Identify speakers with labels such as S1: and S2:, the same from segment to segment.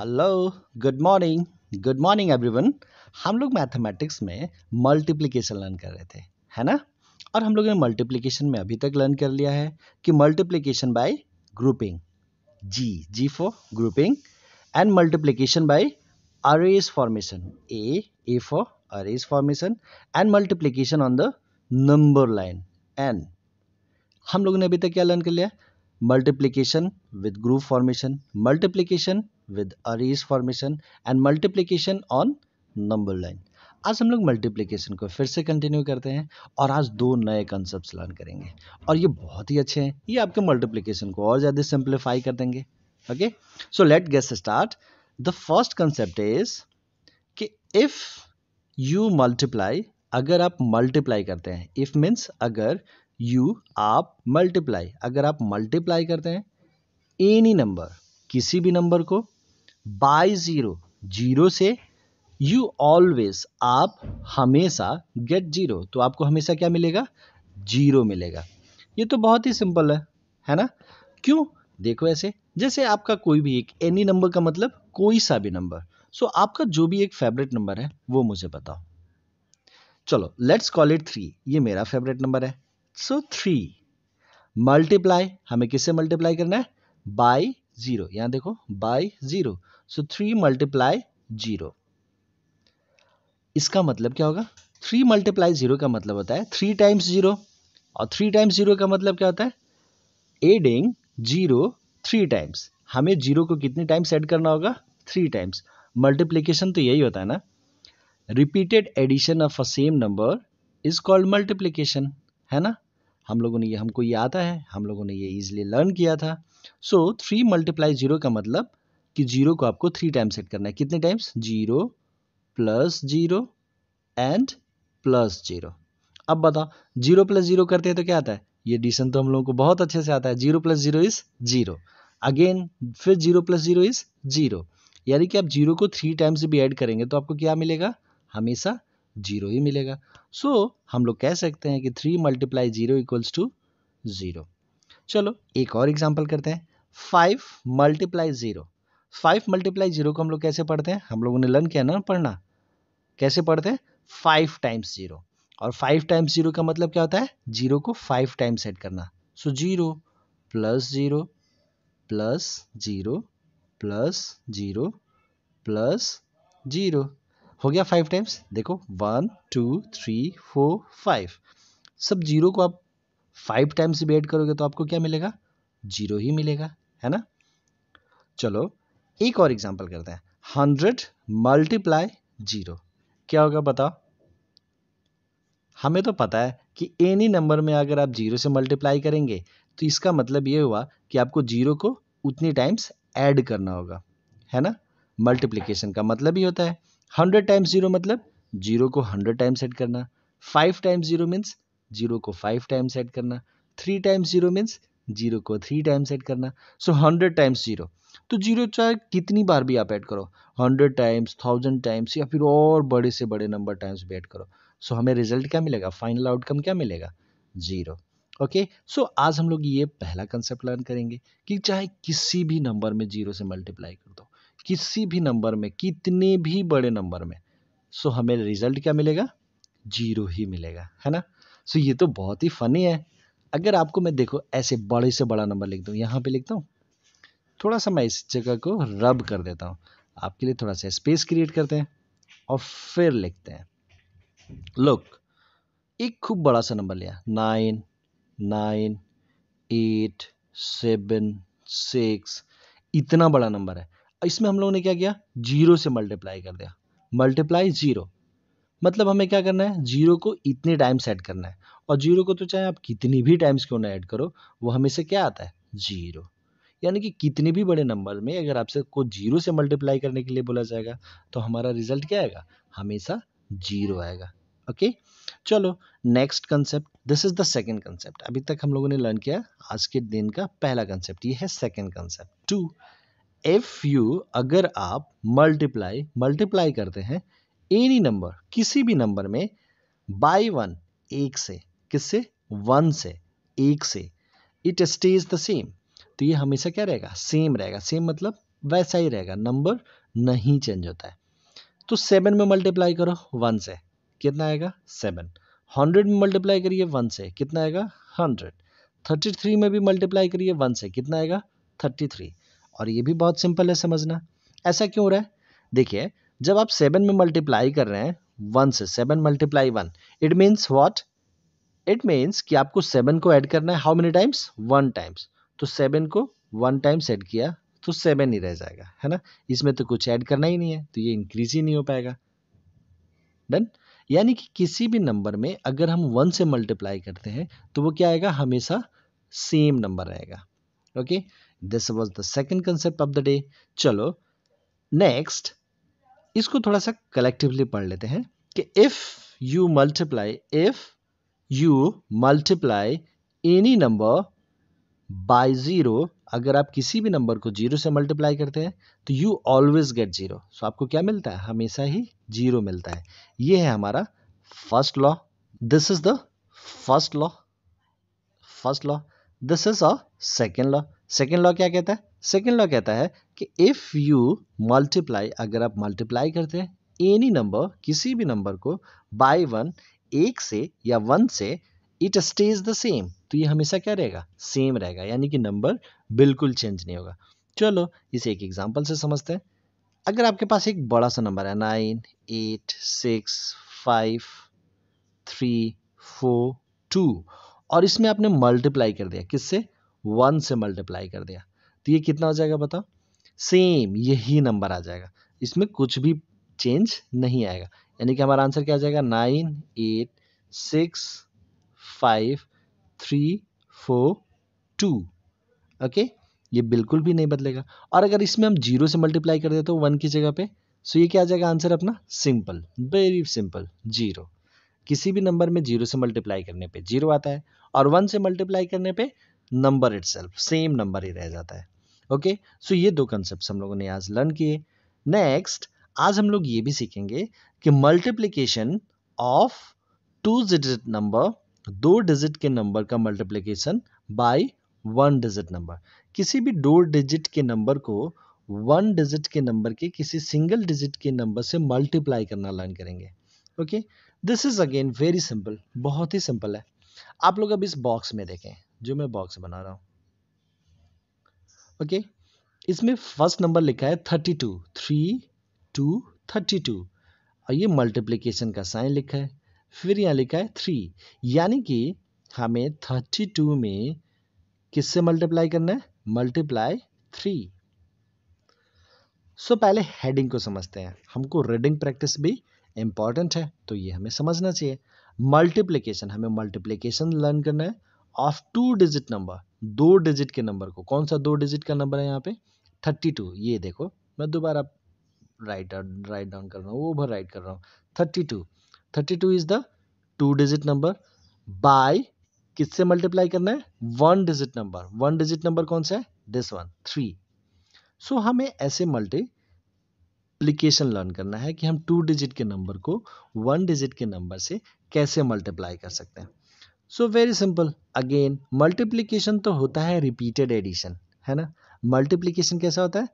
S1: Hello good morning good morning everyone हम लोग mathematics में मल्टीप्लिकेशन लर्न कर रहे थे है ना और हम लोगों ने मल्टीप्लिकेशन में अभी तक लर्न कर लिया है कि multiplication by grouping G G for grouping and multiplication by arrays formation A A for arrays formation and multiplication on the number line N हम लोगों ने अभी तक क्या लर्न कर लिया multiplication with group formation multiplication with arrays formation and multiplication on number line. आज हम लोग मल्टीप्लीकेशन को फिर से कंटिन्यू करते हैं और आज दो नए कॉन्सेप्ट लर्न करेंगे और ये बहुत ही अच्छे हैं ये आपके मल्टीप्लीकेशन को और ज़्यादा सिंप्लीफाई कर देंगे okay so let guess start the first concept is कि इफ़ यू मल्टीप्लाई अगर आप मल्टीप्लाई करते हैं इफ़ मीन्स अगर यू आप मल्टीप्लाई अगर आप मल्टीप्लाई करते हैं एनी नंबर किसी भी नंबर को बाय ज़ीरो जीरो से यू ऑलवेज आप हमेशा गेट जीरो तो आपको हमेशा क्या मिलेगा जीरो मिलेगा ये तो बहुत ही सिंपल है है ना क्यों देखो ऐसे जैसे आपका कोई भी एक एनी नंबर का मतलब कोई सा भी नंबर सो so, आपका जो भी एक फेवरेट नंबर है वो मुझे बताओ चलो लेट्स कॉल इट थ्री ये मेरा फेवरेट नंबर है सो थ्री मल्टीप्लाई हमें किससे मल्टीप्लाई करना है बाई जीरो यहां देखो by zero so three multiply zero इसका मतलब क्या होगा थ्री मल्टीप्लाई जीरो का मतलब होता है थ्री टाइम्स जीरो और थ्री टाइम्स जीरो का मतलब क्या होता है एडिंग जीरो थ्री टाइम्स हमें जीरो को कितने टाइम्स एड करना होगा थ्री टाइम्स मल्टीप्लीकेशन तो यही होता है ना repeated addition of a same number is called multiplication है ना हम लोगों ने ये हमको ये आता है हम लोगों ने ये ईजिली लर्न किया था सो थ्री मल्टीप्लाई जीरो का मतलब कि जीरो को आपको थ्री टाइम्स सेट करना है कितने times zero plus zero and plus zero अब बताओ जीरो प्लस जीरो करते हैं तो क्या आता है ये डिसन तो हम लोगों को बहुत अच्छे से आता है zero plus zero is zero again फिर zero plus zero is zero यानी कि आप जीरो को थ्री टाइम्स भी ऐड करेंगे तो आपको क्या मिलेगा हमेशा जीरो ही मिलेगा सो so, हम लोग कह सकते हैं कि three multiply zero equals to zero चलो एक और एग्जाम्पल करते हैं five multiply zero five multiply zero को हम लोग कैसे पढ़ते हैं हम लोगों ने लर्न किया ना पढ़ना कैसे पढ़ते हैं फाइव टाइम्स जीरो और फाइव टाइम्स जीरो का मतलब क्या होता है जीरो को फाइव टाइम्स एड करना so zero plus zero plus zero plus zero plus zero हो गया फाइव टाइम्स देखो one two three four five सब जीरो को आप फाइव टाइम्स भी ऐड करोगे तो आपको क्या मिलेगा जीरो ही मिलेगा है ना चलो एक और एग्जाम्पल करते हैं हंड्रेड मल्टीप्लाई जीरो क्या होगा बताओ हमें तो पता है कि एनी नंबर में अगर आप जीरो से मल्टीप्लाई करेंगे तो इसका मतलब ये हुआ कि आपको जीरो को उतनी टाइम्स ऐड करना होगा है ना मल्टीप्लिकेशन का मतलब ही होता है हंड्रेड टाइम्स जीरो मतलब जीरो को हंड्रेड टाइम्स सेट करना five times zero means zero को फाइव टाइम्स सेट करना three times zero means zero को थ्री टाइम्स सेट करना सो हंड्रेड टाइम्स जीरो तो जीरो चाहे कितनी बार भी आप ऐड करो हंड्रेड टाइम्स थाउजेंड टाइम्स या फिर और बड़े से बड़े नंबर टाइम्स भी ऐड करो सो so, हमें रिजल्ट क्या मिलेगा फाइनल आउटकम क्या मिलेगा जीरो ओके सो आज हम लोग ये पहला कंसेप्ट लर्न करेंगे कि चाहे किसी भी नंबर में जीरो से मल्टीप्लाई कर दो किसी भी नंबर में कितने भी बड़े नंबर में सो हमें रिजल्ट क्या मिलेगा जीरो ही मिलेगा है ना सो ये तो बहुत ही फनी है अगर आपको मैं देखो ऐसे बड़े से बड़ा नंबर लिख दूँ यहाँ पे लिखता हूँ थोड़ा सा मैं इस जगह को रब कर देता हूँ आपके लिए थोड़ा सा स्पेस क्रिएट करते हैं और फिर लिखते हैं लुक एक खूब बड़ा सा नंबर लिया nine nine eight seven six इतना बड़ा नंबर है इसमें हम लोगों ने क्या किया जीरो से मल्टीप्लाई कर दिया मल्टीप्लाई जीरो मतलब हमें क्या करना है जीरो को इतने टाइम्स ऐड करना है और जीरो को तो चाहे आप कितनी भी टाइम्स क्यों ना ऐड करो वो हमें से क्या आता है जीरो यानी कि कितने भी बड़े नंबर में अगर आपसे को जीरो से मल्टीप्लाई करने के लिए बोला जाएगा तो हमारा रिजल्ट क्या आएगा हमेशा जीरो आएगा ओके चलो next concept this is the second concept अभी तक हम लोगों ने लर्न किया आज के दिन का पहला कंसेप्ट ये है second concept two if you अगर आप मल्टीप्लाई मल्टीप्लाई करते हैं एनी नंबर किसी भी नंबर में बाय वन एक से किससे वन से एक से इट स्टेज द सेम तो ये हमेशा क्या रहेगा सेम रहेगा सेम मतलब वैसा ही रहेगा नंबर नहीं चेंज होता है तो सेवन में मल्टीप्लाई करो वन से कितना आएगा सेवन हंड्रेड में मल्टीप्लाई करिए वन से कितना आएगा हंड्रेड थर्टी थ्री में भी मल्टीप्लाई करिए वन से कितना आएगा थर्टी थ्री और ये भी बहुत सिंपल है समझना ऐसा क्यों हो रहा है देखिए जब आप सेवन में मल्टीप्लाई कर रहे हैं वन से seven multiply one it means what it means कि आपको सेवन को ऐड करना है how many times one times तो सेवन को वन टाइम्स ऐड किया तो सेवन ही रह जाएगा है ना इसमें तो कुछ ऐड करना ही नहीं है तो ये इंक्रीज ही नहीं हो पाएगा डन यानी कि किसी भी नंबर में अगर हम वन से मल्टीप्लाई करते हैं तो वो क्या आएगा हमेशा सेम नंबर रहेगा okay okay? This was the second concept of the day चलो नेक्स्ट इसको थोड़ा सा कलेक्टिवली पढ़ लेते हैं कि if you multiply if you multiply any number by zero अगर आप किसी भी नंबर को जीरो से मल्टीप्लाई करते हैं तो you always get zero so आपको क्या मिलता है हमेशा ही जीरो मिलता है ये है हमारा first law this is the first law first law this is a second law second law क्या कहता है सेकेंड लॉ कहता है कि इफ़ यू मल्टीप्लाई अगर आप मल्टीप्लाई करते हैं एनी नंबर किसी भी नंबर को बाय वन एक से या वन से इट स्टेज द सेम तो ये हमेशा क्या रहेगा सेम रहेगा यानी कि नंबर बिल्कुल चेंज नहीं होगा चलो इसे एक एग्जाम्पल से समझते हैं अगर आपके पास एक बड़ा सा नंबर है nine eight six five three four two और इसमें आपने मल्टीप्लाई कर दिया किससे वन से मल्टीप्लाई कर दिया तो ये कितना हो जाएगा बताओ सेम यही नंबर आ जाएगा इसमें कुछ भी चेंज नहीं आएगा यानी कि हमारा आंसर क्या आ जाएगा nine eight six five three four two okay ये बिल्कुल भी नहीं बदलेगा और अगर इसमें हम जीरो से मल्टीप्लाई कर दे तो वन की जगह पे सो तो ये क्या आ जाएगा आंसर अपना सिंपल वेरी सिंपल जीरो किसी भी नंबर में जीरो से मल्टीप्लाई करने पे जीरो आता है और वन से मल्टीप्लाई करने पे नंबर इट सेम नंबर ही रह जाता है ओके सो ये दो कंसेप्ट हम लोगों ने आज लर्न किए नेक्स्ट आज हम लोग ये भी सीखेंगे कि multiplication of two digit number दो डिजिट के नंबर का multiplication by one digit number किसी भी दो डिजिट के नंबर को वन डिजिट के नंबर के किसी सिंगल डिजिट के नंबर से मल्टीप्लाई करना लर्न करेंगे okay this is again very simple बहुत ही सिंपल है आप लोग अब इस बॉक्स में देखें जो मैं बॉक्स बना रहा हूँ ओके okay? इसमें फर्स्ट नंबर लिखा है thirty two three two thirty two और ये मल्टीप्लिकेशन का साइन लिखा है फिर यहाँ लिखा है थ्री यानी कि हमें थर्टी टू में किससे मल्टीप्लाई करना है मल्टीप्लाई थ्री सो पहले हेडिंग को समझते हैं हमको रीडिंग प्रैक्टिस भी इम्पॉर्टेंट है तो ये हमें समझना चाहिए मल्टीप्लिकेशन हमें मल्टीप्लिकेशन लर्न करना है ऑफ टू डिजिट नंबर दो डिजिट के नंबर को कौन सा दो डिजिट का नंबर है यहाँ पे थर्टी टू ये देखो मैं दोबारा राइट राइट डाउन कर रहा हूँ ओवर राइट कर रहा हूँ thirty two thirty two is the two digit number by किससे मल्टीप्लाई करना है one digit number one digit number कौन सा है दिस वन थ्री सो हमें ऐसे मल्टीप्लीकेशन लर्न करना है कि हम टू डिजिट के नंबर को वन डिजिट के नंबर से कैसे मल्टीप्लाई कर सकते हैं so very simple again multiplication तो होता है रिपीटेड एडिशन है ना मल्टीप्लीकेशन कैसा होता है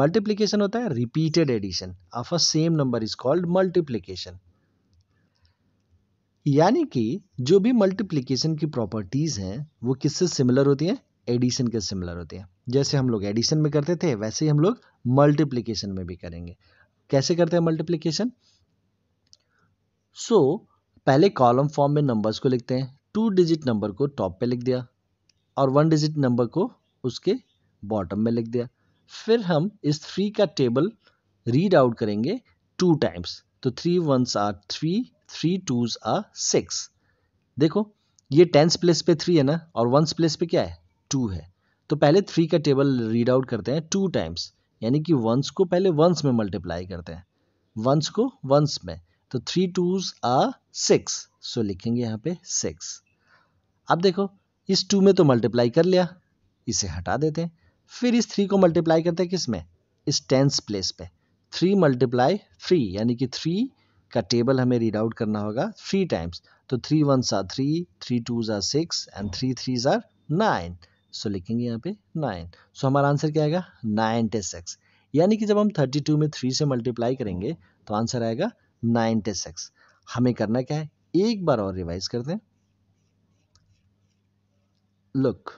S1: मल्टीप्लीकेशन होता है repeated addition of a same number is called multiplication यानी कि जो भी मल्टीप्लीकेशन की प्रॉपर्टीज हैं वो किससे सिमिलर होती हैं एडिशन के सिमिलर होती हैं जैसे हम लोग एडिशन में करते थे वैसे ही हम लोग मल्टीप्लीकेशन में भी करेंगे कैसे करते हैं मल्टीप्लीकेशन सो so, पहले कॉलम फॉर्म में नंबर्स को लिखते हैं टू डिजिट नंबर को टॉप पे लिख दिया और वन डिजिट नंबर को उसके बॉटम में लिख दिया फिर हम इस थ्री का टेबल रीड आउट करेंगे टू टाइम्स तो three ones are three three twos are six देखो ये टेंस प्लेस पे थ्री है ना और वंस प्लेस पे क्या है टू है तो पहले थ्री का टेबल रीड आउट करते हैं टू टाइम्स यानी कि वंस को पहले वंस में मल्टीप्लाई करते हैं वंस को वंस में तो थ्री टूज आ सिक्स सो लिखेंगे यहाँ पे सिक्स अब देखो इस टू में तो मल्टीप्लाई कर लिया इसे हटा देते हैं फिर इस थ्री को मल्टीप्लाई करते हैं किस में इस टेंस प्लेस पे थ्री मल्टीप्लाई थ्री यानी कि थ्री का टेबल हमें रीड आउट करना होगा थ्री टाइम्स तो थ्री वन सा थ्री थ्री टू ज़ा सिक्स एंड थ्री थ्री ज़ार नाइन सो लिखेंगे यहाँ पे नाइन सो हमारा आंसर क्या आएगा टे सिक्स यानी कि जब हम थर्टी टू में थ्री से मल्टीप्लाई करेंगे तो आंसर आएगा नाइन्टी सिक्स हमें करना क्या है एक बार और रिवाइज कर दें लुक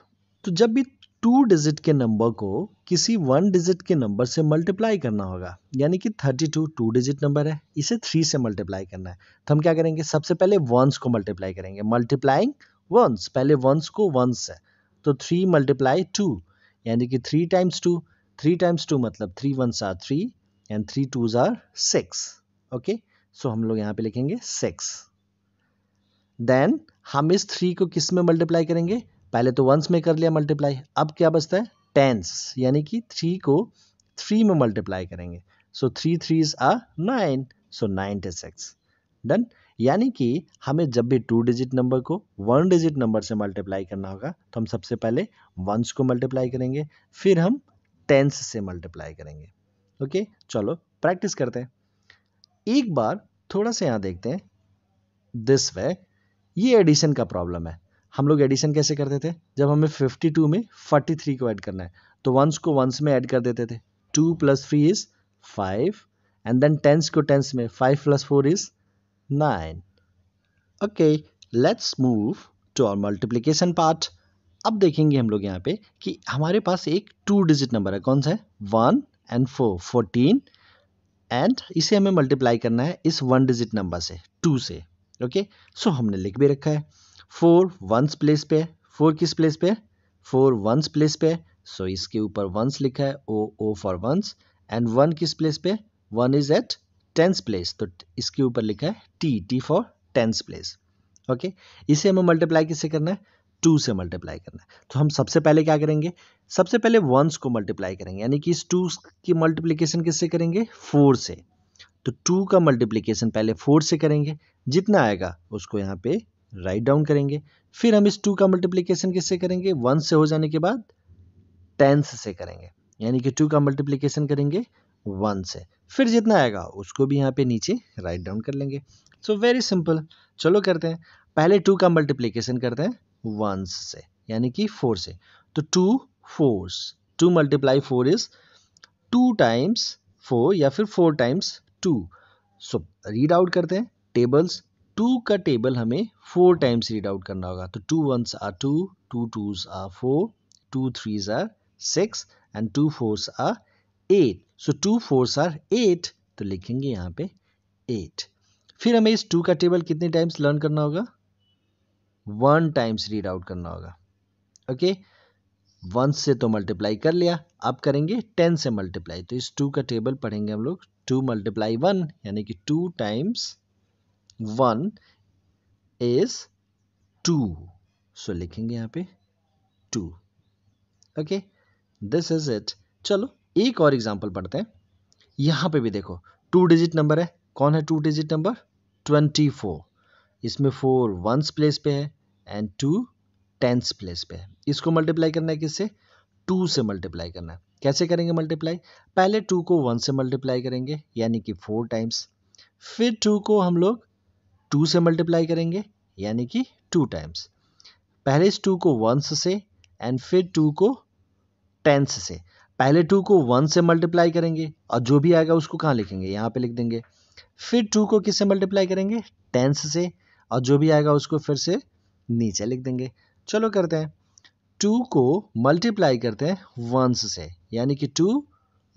S1: तो जब भी टू डिजिट के नंबर को किसी वन डिजिट के नंबर से मल्टीप्लाई करना होगा यानी कि thirty two two digit number है इसे थ्री से मल्टीप्लाई करना है तो हम क्या करेंगे सबसे पहले वंस को मल्टीप्लाई करेंगे मल्टीप्लाइंग वंस पहले वंस को वंस है तो थ्री मल्टीप्लाई टू यानी कि three times two three times two मतलब three ones are three and three twos are six okay so हम लोग यहाँ पे लिखेंगे सिक्स देन हम इस थ्री को किस में मल्टीप्लाई करेंगे पहले तो वंस में कर लिया मल्टीप्लाई अब क्या बचता है टेंस यानी कि थ्री को थ्री में मल्टीप्लाई करेंगे so three three is are nine so ninety six done यानी कि हमें जब भी टू डिजिट नंबर को वन डिजिट नंबर से मल्टीप्लाई करना होगा तो हम सबसे पहले वंस को मल्टीप्लाई करेंगे फिर हम टेंस से मल्टीप्लाई करेंगे ओके चलो प्रैक्टिस करते हैं एक बार थोड़ा सा यहाँ देखते हैं दिस वे ये एडिशन का प्रॉब्लम है हम लोग एडिशन कैसे करते थे जब हमें 52 में 43 को ऐड करना है तो वंस को वंस में ऐड कर देते थे two plus three is five and then tens को टेंस में five plus four is nine okay let's move to our multiplication part अब देखेंगे हम लोग यहाँ पे कि हमारे पास एक टू डिजिट नंबर है कौन सा है one and four fourteen and इसे हमें मल्टीप्लाई करना है इस वन डिजिट नंबर से टू से ओके सो हमने लिख भी रखा है फोर वंस प्लेस पे फोर किस प्लेस पे फोर वंस प्लेस पे सो इसके ऊपर वंस लिखा है O O for ones and one किस प्लेस पे one is at tens place तो इसके ऊपर लिखा है T T for tens place okay इसे हमें मल्टीप्लाई किससे करना है टू से मल्टीप्लाई करना है तो हम सबसे पहले क्या करेंगे सबसे पहले वंस को मल्टीप्लाई करेंगे यानी कि इस टू की मल्टीप्लीकेशन किससे करेंगे फोर से तो टू का मल्टीप्लीकेशन पहले फोर से करेंगे जितना आएगा उसको यहाँ पे राइट डाउन करेंगे फिर हम इस टू का मल्टीप्लीकेशन किससे करेंगे वन से हो जाने के बाद टेंथ से करेंगे यानी कि टू का मल्टीप्लीकेशन करेंगे वन से फिर जितना आएगा उसको भी यहाँ पे नीचे राइट डाउन कर लेंगे सो वेरी सिंपल चलो करते हैं पहले टू का मल्टीप्लीकेशन करते हैं वंस से यानी कि फोर से तो two fours two multiply four is two times four या फिर four times two so read out करते हैं टेबल्स टू का टेबल हमें फोर टाइम्स रीड आउट करना होगा तो two ones are two two twos are four two threes are six and two fours are eight so two fours are eight तो लिखेंगे यहाँ पे एट फिर हमें इस टू का टेबल कितने टाइम्स लर्न करना होगा वन टाइम्स रीड आउट करना होगा ओके वन से तो मल्टीप्लाई कर लिया अब करेंगे टेन से मल्टीप्लाई तो इस टू का टेबल पढ़ेंगे हम लोग टू मल्टीप्लाई वन यानी कि two times one is two so लिखेंगे यहाँ पे two okay this is it चलो एक और एग्जाम्पल पढ़ते हैं यहाँ पे भी देखो टू डिजिट नंबर है कौन है two digit number twenty four इसमें फोर वंस प्लेस पे है एंड टू टेंस प्लेस पे है इसको मल्टीप्लाई करना है किससे टू से मल्टीप्लाई करना है कैसे करेंगे मल्टीप्लाई पहले टू को वन से मल्टीप्लाई करेंगे यानी कि फोर टाइम्स फिर टू को हम लोग टू से मल्टीप्लाई करेंगे यानी कि टू टाइम्स पहले इस टू को वंस से एंड फिर टू को टेंस से पहले टू को वन से मल्टीप्लाई करेंगे और जो भी आएगा उसको कहाँ लिखेंगे यहाँ पे लिख देंगे फिर टू को किससे मल्टीप्लाई करेंगे टेंस से और जो भी आएगा उसको फिर से नीचे लिख देंगे चलो करते हैं टू को मल्टीप्लाई करते हैं वंस से यानी कि टू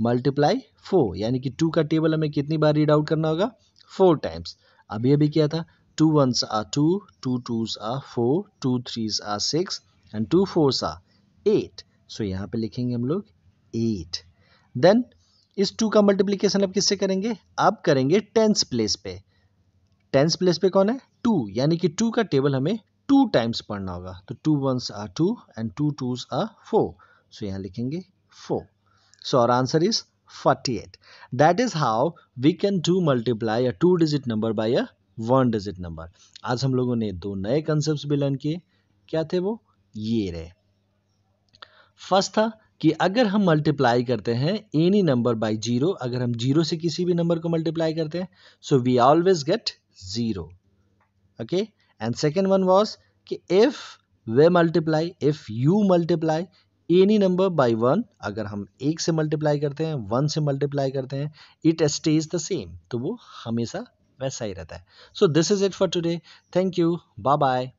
S1: मल्टीप्लाई फोर यानी कि टू का टेबल हमें कितनी बार रीड आउट करना होगा फोर टाइम्स अभी अभी किया था two ones are two two twos are four two threes are six and two fours are eight so यहाँ पे लिखेंगे हम लोग एट देन इस टू का मल्टीप्लीकेशन अब किससे करेंगे अब करेंगे टेंस प्लेस पे टेंस प्लेस पे कौन है टू यानी कि टू का टेबल हमें टू टाइम्स पढ़ना होगा तो two ones are two and two twos are four so यहाँ लिखेंगे फोर सो और answer is forty eight that is how we can to multiply a two digit number by a one digit number आज हम लोगों ने दो नए concept भी लर्न किए क्या थे वो ये रहे फर्स्ट था कि अगर हम मल्टीप्लाई करते हैं एनी नंबर बाय जीरो अगर हम जीरो से किसी भी नंबर को मल्टीप्लाई करते हैं so we always get zero okay and second one was कि if we multiply if you multiply any number by one अगर हम एक से मल्टीप्लाई करते हैं वन से मल्टीप्लाई करते हैं इट स्टेज द सेम तो वो हमेशा वैसा ही रहता है so this is it for today thank you bye bye